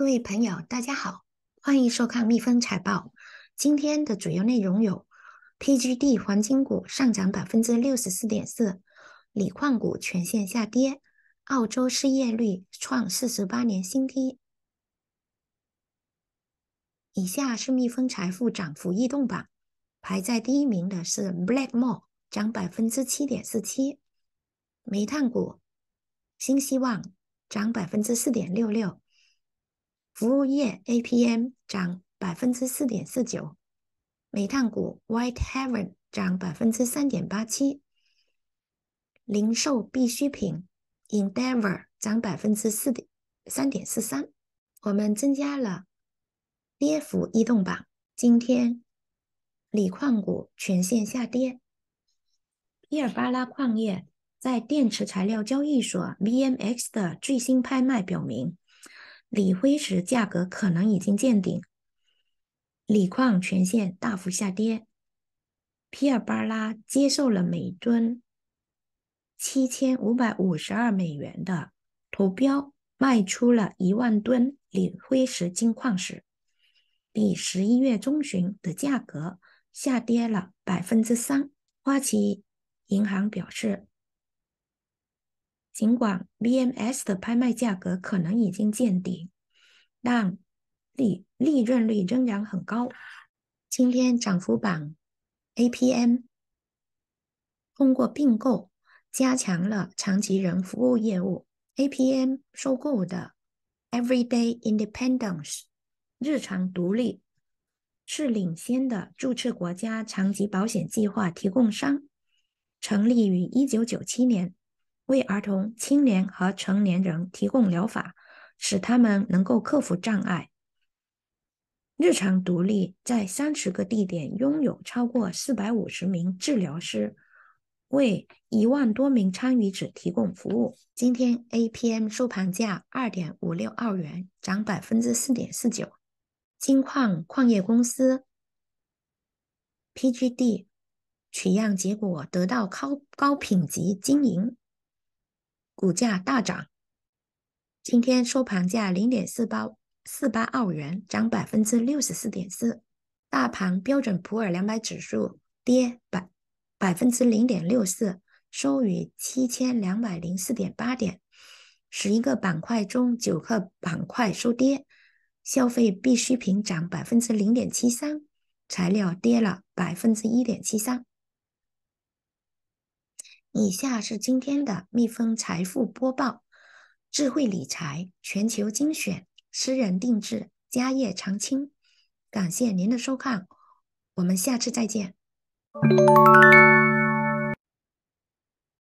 各位朋友，大家好，欢迎收看《蜜蜂财报》。今天的主要内容有：PGD 黄金股上涨百分之六十四点四，锂矿股全线下跌，澳洲失业率创四十八年新低。以下是蜜蜂财富涨幅异动榜，排在第一名的是 Blackmore，涨百分之七点四七，煤炭股新希望涨百分之四点六六。服务业 A P M 涨百分之四点四九，煤炭股 Whitehaven 涨百分之三点八七，零售必需品 Endeavor 涨百分之四点三点四三。我们增加了跌幅异动榜，今天锂矿股全线下跌。伊尔巴拉矿业在电池材料交易所 B M X 的最新拍卖表明。锂辉石价格可能已经见顶，锂矿全线大幅下跌。皮尔巴拉接受了每吨七千五百五十二美元的投标，卖出了一万吨锂辉石精矿石，比十一月中旬的价格下跌了百分之三。花旗银行表示。尽管 BMS 的拍卖价格可能已经见底，但利利润率仍然很高。今天涨幅榜 APM 通过并购加强了残疾人服务业务。APM 收购的 Everyday Independence 日常独立是领先的注册国家长疾保险计划提供商，成立于一九九七年。为儿童、青年和成年人提供疗法，使他们能够克服障碍、日常独立。在三十个地点拥有超过四百五十名治疗师，为一万多名参与者提供服务。今天，APM 收盘价二点五六澳元，涨百分之四点四九。金矿矿业公司 PGD 取样结果得到高高品级经营。股价大涨，今天收盘价零点四八四八澳元，涨百分之六十四点四。大盘标准普尔两百指数跌百百分之零点六四，收于七千两百零四点八点。十一个板块中九个板块收跌，消费必需品涨百分之零点七三，材料跌了百分之一点七三。以下是今天的蜜蜂财富播报，智慧理财全球精选，私人定制，家业长青。感谢您的收看，我们下次再见。